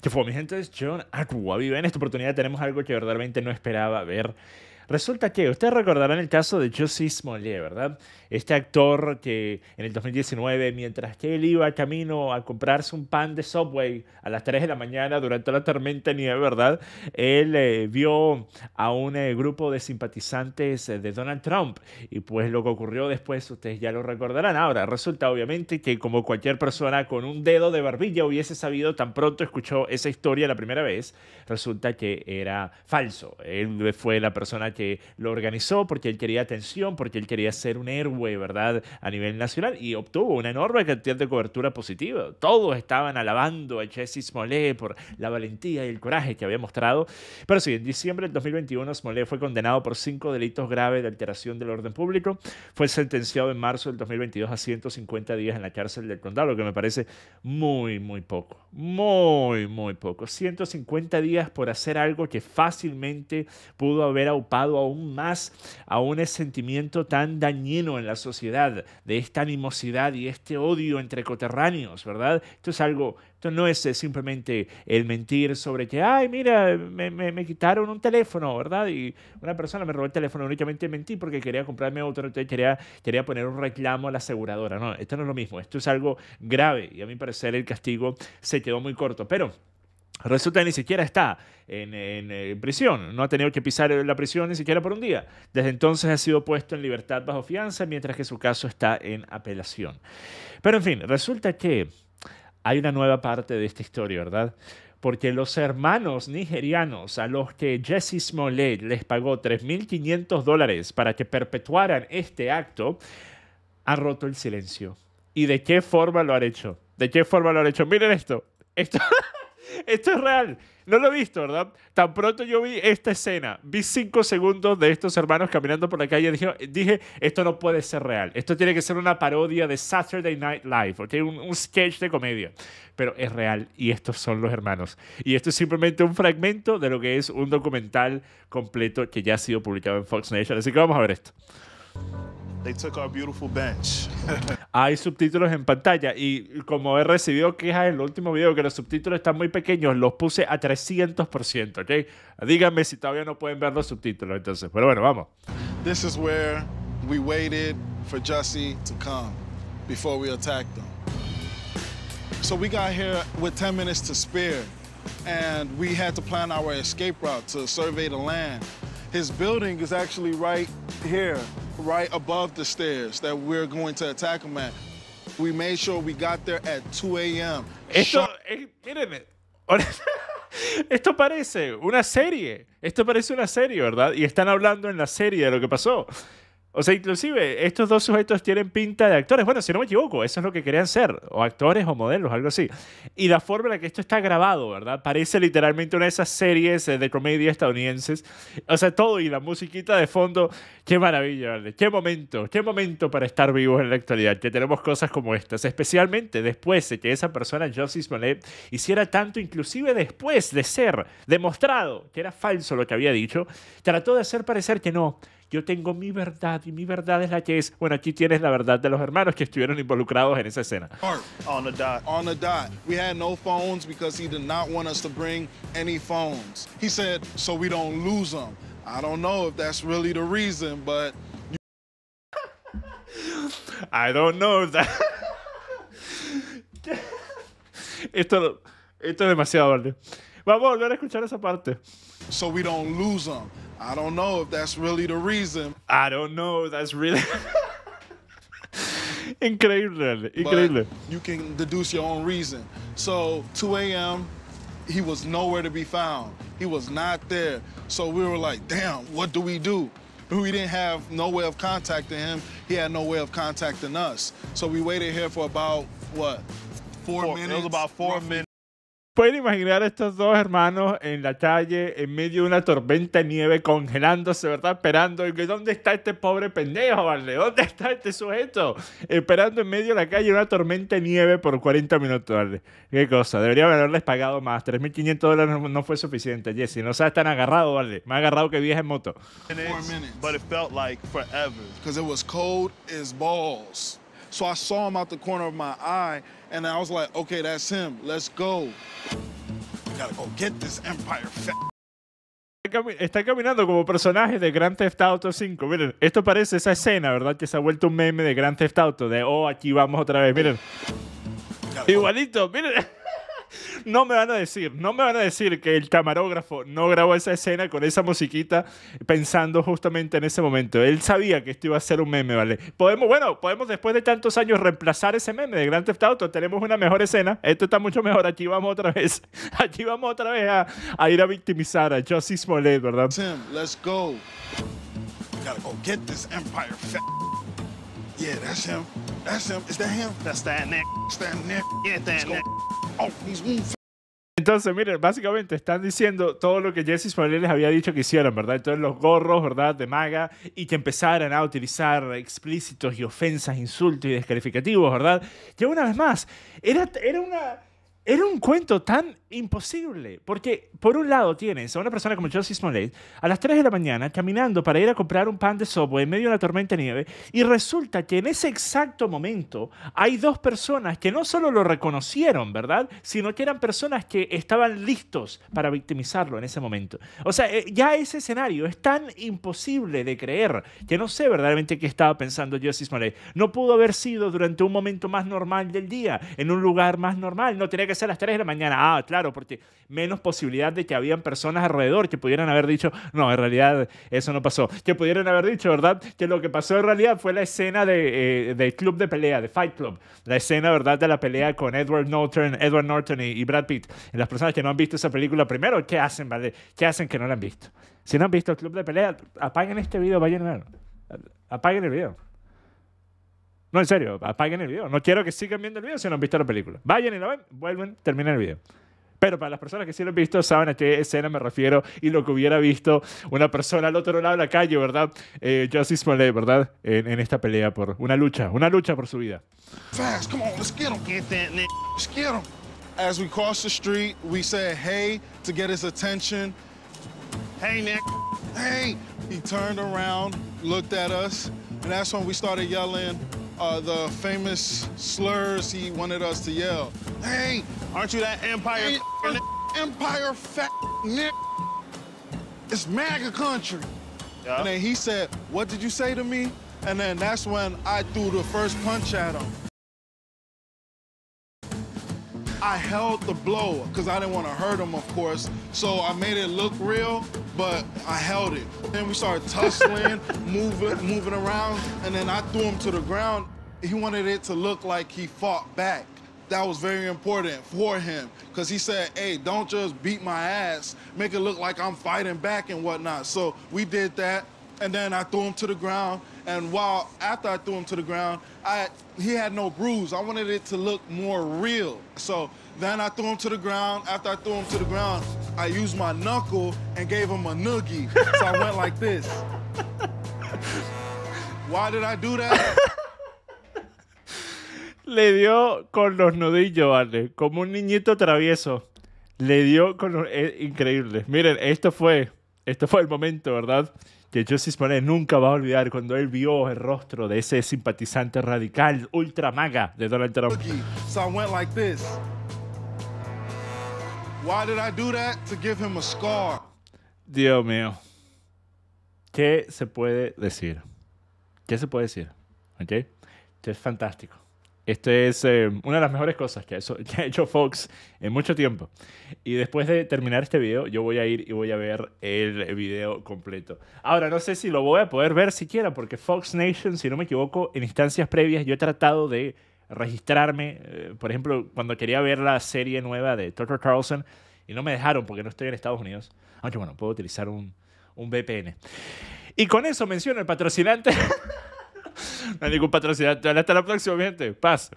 que fue mi gente, es John Aqua. Vive en esta oportunidad tenemos algo que verdaderamente no esperaba ver Resulta que ustedes recordarán el caso de Jussie Smollett, ¿verdad? Este actor que en el 2019, mientras que él iba camino a comprarse un pan de Subway a las 3 de la mañana durante la tormenta nieve, ¿verdad? Él eh, vio a un eh, grupo de simpatizantes eh, de Donald Trump y pues lo que ocurrió después ustedes ya lo recordarán. Ahora, resulta obviamente que como cualquier persona con un dedo de barbilla hubiese sabido tan pronto escuchó esa historia la primera vez, resulta que era falso. Él fue la persona que lo organizó, porque él quería atención, porque él quería ser un héroe, ¿verdad? A nivel nacional y obtuvo una enorme cantidad de cobertura positiva. Todos estaban alabando a Jesse Smollett por la valentía y el coraje que había mostrado. Pero sí, en diciembre del 2021 Smollett fue condenado por cinco delitos graves de alteración del orden público. Fue sentenciado en marzo del 2022 a 150 días en la cárcel del condado, lo que me parece muy, muy poco. Muy, muy poco. 150 días por hacer algo que fácilmente pudo haber aupado aún más a un sentimiento tan dañino en la sociedad, de esta animosidad y este odio entre coterráneos, ¿verdad? Esto es algo, esto no es eh, simplemente el mentir sobre que, ay, mira, me, quitaron un teléfono, ¿verdad? Y una persona me robó el teléfono, únicamente mentí porque quería comprarme otro, auto quería, quería poner un reclamo a la aseguradora. No, esto no es lo mismo, esto es algo grave y a mi parecer el castigo se quedó muy corto, pero... Resulta que ni siquiera está en, eh, prisión, no ha tenido que pisar la prisión ni siquiera por un día. Desde entonces ha sido puesto en libertad bajo fianza, mientras que su caso está en apelación. Pero en fin, resulta que hay una nueva parte de esta historia, ¿verdad? Porque los hermanos nigerianos a los que Jesse Smollett les pagó 3.500 dólares para que perpetuaran este acto, han roto el silencio. ¿Y de qué forma lo han hecho? ¿De qué forma lo han hecho? Miren esto. Esto. Esto es real. No lo he visto, ¿verdad? Tan pronto yo vi esta escena, vi cinco segundos de estos hermanos caminando por la calle, dije, dije esto no puede ser real. Esto tiene que ser una parodia de Saturday Night Live, o un, un sketch de comedia. Pero es real y estos son los hermanos. Y esto es simplemente un fragmento de lo que es un documental completo que ya ha sido publicado en Fox Nation. Así que vamos a ver esto. They took our beautiful bench. Hay subtítulos en pantalla y como he recibido quejas en el último video que los subtítulos están muy pequeños, los puse a 300%, ¿ok? Díganme si todavía no pueden ver los subtítulos entonces, pero bueno, vamos. This is where we waited for Jussie to come before we attacked them. So we got here with 10 minutes to spare and we had to plan our escape route to survey the land. His building is actually right here right above the stairs that we're going to attack them at. We made sure we got there at 2 a.m. Esto, miren, esto parece una serie. Esto parece una serie, ¿verdad? Y están hablando en la serie de lo que pasó. O sea, inclusive estos dos sujetos tienen pinta de actores. Bueno, si no me equivoco, eso es lo que querían ser, o actores o modelos, algo así. Y la forma en la que esto está grabado, ¿verdad? Parece literalmente una de esas series eh, de comedia estadounidenses. O sea, todo y la musiquita de fondo. Qué maravilla, ¿verdad? Qué momento, qué momento para estar vivos en la actualidad, que tenemos cosas como estas. Especialmente después de que esa persona, Joseph Smollett, hiciera tanto, inclusive después de ser demostrado que era falso lo que había dicho, trató de hacer parecer que no yo tengo mi verdad y mi verdad es la que es. Bueno, aquí tienes la verdad de los hermanos que estuvieron involucrados en esa escena. On the dot. On the dot. We had no phones because he did not want us to bring any phones. He said, so we don't lose them. I don't know if that's really the reason, but. I don't know if that. esto, esto es demasiado, ¿vale? Vamos a volver a escuchar esa parte. So we don't lose them. I don't know if that's really the reason. I don't know. if That's really. incredible, incredible. you can deduce your own reason. So 2 a.m., he was nowhere to be found. He was not there. So we were like, damn, what do we do? We didn't have no way of contacting him. He had no way of contacting us. So we waited here for about, what, four, four minutes? It was about four minutes. pueden imaginar a estos dos hermanos en la calle, en medio de una tormenta de nieve, congelándose, ¿verdad? Esperando. Y ¿Dónde está este pobre pendejo, vale? ¿Dónde está este sujeto? Esperando en medio de la calle una tormenta de nieve por 40 minutos, ¿vale? Qué cosa. Debería haberles pagado más. 3.500 dólares no, fue suficiente, Jesse. No sabes tan agarrado, ¿vale? Más agarrado que vieja en moto. it felt like forever. Because it was cold balls. So I saw him out the corner of my eye, and I was like, okay, that's him. Let's go. We gotta go get this empire. caminando como personaje de Grand Theft Auto 5. Miren, esto parece esa escena, ¿verdad? Que se ha vuelto un meme de Grand Theft Auto. De, oh, aquí vamos otra vez. Miren. Igualito, miren no me van a decir, no me van a decir que el camarógrafo no grabó esa escena con esa musiquita pensando justamente en ese momento. Él sabía que esto iba a ser un meme, ¿vale? Podemos, bueno, podemos después de tantos años reemplazar ese meme de Grand Theft Auto. Tenemos una mejor escena. Esto está mucho mejor. Aquí vamos otra vez. Aquí vamos otra vez a, ir a victimizar a Justice Smollett, ¿verdad? Tim, let's go. go get this empire. Yeah, Is that him? That's that that entonces, miren, básicamente están diciendo todo lo que Jesse Smollett les había dicho que hicieran, ¿verdad? Entonces, los gorros, ¿verdad? De maga y que empezaran a utilizar explícitos y ofensas, insultos y descalificativos, ¿verdad? Que una vez más, era, era una... Era un cuento tan imposible. Porque por un lado tienes a una persona como Josie Smollett a las 3 de la mañana caminando para ir a comprar un pan de sobo en medio de una tormenta de nieve y resulta que en ese exacto momento hay dos personas que no solo lo reconocieron, ¿verdad? Sino que eran personas que estaban listos para victimizarlo en ese momento. O sea, eh, ya ese escenario es tan imposible de creer que no sé verdaderamente qué estaba pensando Josie Smollett. No pudo haber sido durante un momento más normal del día, en un lugar más normal. No tenía que ser a las 3 de la mañana. Ah, claro porque menos posibilidad de que habían personas alrededor que pudieran haber dicho, no, en realidad eso no pasó. Que pudieran haber dicho, ¿verdad? Que lo que pasó en realidad fue la escena de, eh, del club de pelea, de Fight Club. La escena, ¿verdad? De la pelea con Edward Norton, Edward Norton y, Brad Pitt. las personas que no han visto esa película, primero, ¿qué hacen, ¿vale? ¿Qué hacen que no la han visto? Si no han visto el club de pelea, apaguen este video, vayan a ver. Apaguen el video. No, en serio, apaguen el video. No quiero que sigan viendo el video si no han visto la película. Vayan y la ven, vuelven, terminen el video. Pero para las personas que sí lo han visto, saben a qué escena me refiero y lo que hubiera visto una persona al otro lado de la calle, ¿verdad? Eh, Justice Smollett, ¿verdad? En, en, esta pelea por una lucha, una lucha por su vida. Fast, come on, let's get him. Em. Get that nigga. Let's get him. Em. As we crossed the street, we said hey to get his attention. Hey, Nick. Hey. He turned around, looked at us, and that's when we started yelling uh, the famous slurs he wanted us to yell. Hey! Aren't you that empire hey, Empire fat nigga. It's MAGA country. Yeah. And then he said, what did you say to me? And then that's when I threw the first punch at him. I held the blow because I didn't want to hurt him, of course. So I made it look real, but I held it. Then we started tussling, moving, moving around, and then I threw him to the ground. He wanted it to look like he fought back that was very important for him because he said, hey, don't just beat my ass, make it look like I'm fighting back and whatnot. So we did that. And then I threw him to the ground. And while after I threw him to the ground, I he had no bruise. I wanted it to look more real. So then I threw him to the ground. After I threw him to the ground, I used my knuckle and gave him a noogie. so I went like this. Why did I do that? Le dio con los nudillos, ¿vale? Como un niñito travieso. Le dio con los... Es eh, increíble. Miren, esto fue... Esto fue el momento, ¿verdad? Que Joseph Smollet nunca va a olvidar cuando él vio el rostro de ese simpatizante radical ultra maga de Donald Trump. Dios mío. ¿Qué se puede decir? ¿Qué se puede decir? ¿Ok? Esto es fantástico. Esto es eh, una de las mejores cosas que, ha hecho Fox en mucho tiempo. Y después de terminar este video, yo voy a ir y voy a ver el video completo. Ahora, no sé si lo voy a poder ver siquiera, porque Fox Nation, si no me equivoco, en instancias previas yo he tratado de registrarme. Eh, por ejemplo, cuando quería ver la serie nueva de Tucker Carlson y no me dejaron porque no estoy en Estados Unidos. Aunque bueno, puedo utilizar un, un VPN. Y con eso menciono el patrocinante. no hay ningún patrocinador. Hasta la próxima, gente. Paz.